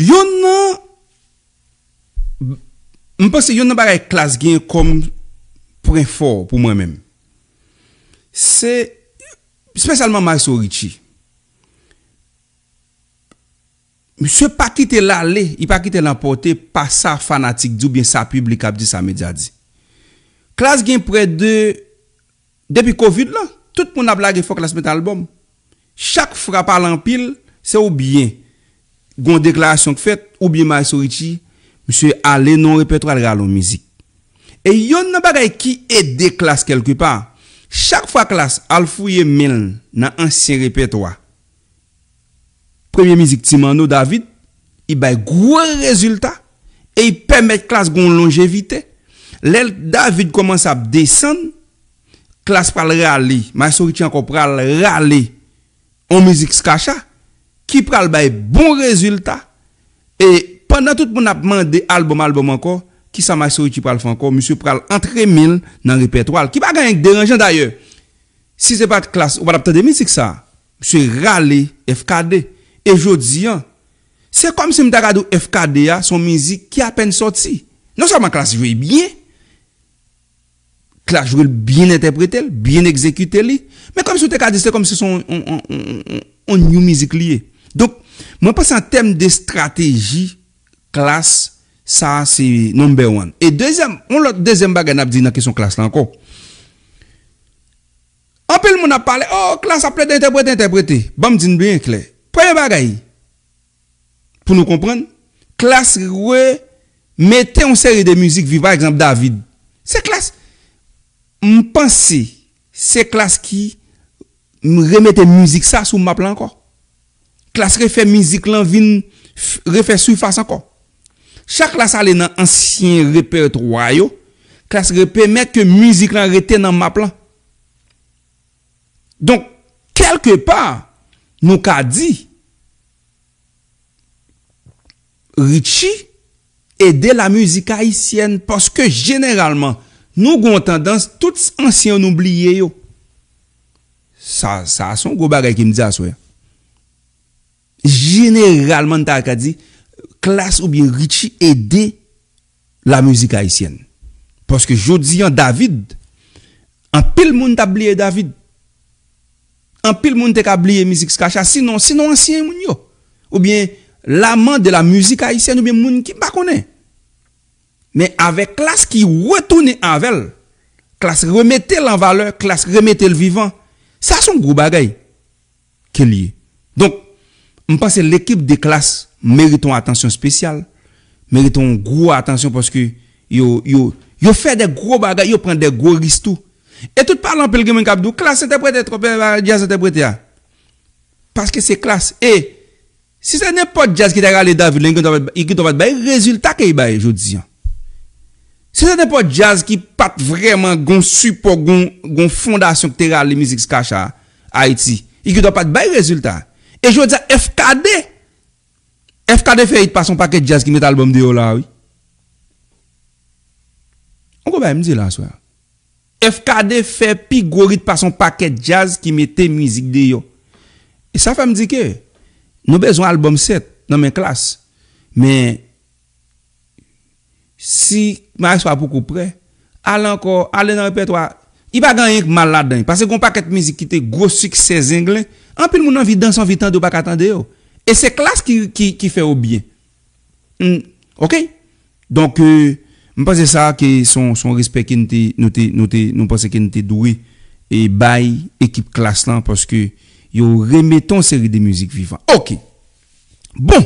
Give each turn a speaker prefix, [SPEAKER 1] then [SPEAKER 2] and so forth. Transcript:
[SPEAKER 1] Yon nan, mpense yon nan bagay klas gen kom pou ren for pou mwen men. Se, spesalman Mariso Richie. Mse pa kite lale, yi pa kite lampote, pa sa fanatik di ou bien sa publika, bi di sa medya di. Klas gen pre de, debi kovid la, tout moun ap lage fok la smet album. Chak frapa lampil, se ou bien. Gon deklarasyon k fèt, oubyen Maye Sorichi, Monsie Ale non repetwa l realon mizik. E yon nan bagay ki ede klas kelkipa, chak fwa klas alfouye mil nan ansyen repetwa. Premier mizik timan nou David, i bay gwa rezultat, e i pemet klas gon longevite. Lel David komansa ap desen, klas pral rale, Maye Sorichi anko pral rale, on mizik skacha, ki pral bay bon rezultat, e pandan tout moun apman de alboum alboum anko, ki sa ma sou ki pral fanko, msou pral antre mil nan ripetwal, ki ba ganyan k deranjan daye, si se pa klas ou pa dapte de mizik sa, msou rale FKD, e jodi an, se kom se mta rade ou FKD a, son mizik ki apen soti, non sa mwen klas jouye bien, klas jouye bien interpretel, bien ekzekute li, me kom se mta rade ou FKD a, kom se mta rade ou FKD a, Mwen passe an tem de strategi, klas, sa se number one. E dezem bagay nap di nan kesyon klas la anko. Anpil moun ap pale, oh klas aple de interpret, interpret. Bam di nou bien klay. Preye bagay. Pou nou kompren, klas re mette yon seri de mouzik viva, ekzamp David. Se klas, mwen pense, se klas ki remete mouzik sa sou map la anko. klas refe mizik lan vin refe sou fasa kon. Chak klas ale nan ansyen repertowayo, klas reper mek ke mizik lan rete nan map lan. Donk, kelke pa, nou ka di, richi ede la mizika isyen, poske generalman nou gwen tendans tout ansyen ou noublye yo. Sa son gwo bagay ki mdiza sou ya. generalman ta akadi, klas oubyen richi edi la mouzik haisyen. Poske jodi an David, an pil moun ta bliye David, an pil moun te ka bliye mouzik skacha, sinon, sinon ansyen moun yo, oubyen laman de la mouzik haisyen, oubyen moun ki pa konen. Men ave klas ki wetounen anvel, klas remete l'anvaleur, klas remete l'vivan, sa son grou bagay, ke liye. Donk, Mpase l'ekip de klas meriton atensyon spesyal. Meriton gwo atensyon pwoske yo fè de gwo bagay, yo pren de gwo ristou. E tout palan pelgrim en kabdou, klas entepwete, tropè, euh, jazz entepwete ya. Pwoske se klas. E, se se nepot jazz ki te rale davi, lè yon kwen te bat, yon kwen te bat bay, rezultat ke yon bay, jo dizyon. Se se nepot jazz ki pat vreman gwen supo, gwen fondasyon kwen te rale mizik skach a, a iti, yon kwen te bat bay rezultat. Et je dis FKD. FKD fait pas par son paquet de jazz qui met l'album de là, oui. On va me dire là, soir. FKD fait pigorit par son paquet de jazz qui mettait musique de yo. Et ça fait me dire que nous besoin album 7 dans mes classes. Mais si je soit beaucoup près, allez encore, allez dans le répertoire, I bagan yonk maladin. Pase kon pa ket mizi ki te gros sukses englen. Anpil moun anvi dansan vitan de baka tan de yo. E se klas ki fe ou bien. Hmm. Ok? Donk, mwen pase sa ki son respect ki nou te doui. E bay ekip klas lan. Pase ki yo remet ton seri de mizi ki vivan. Ok. Bon.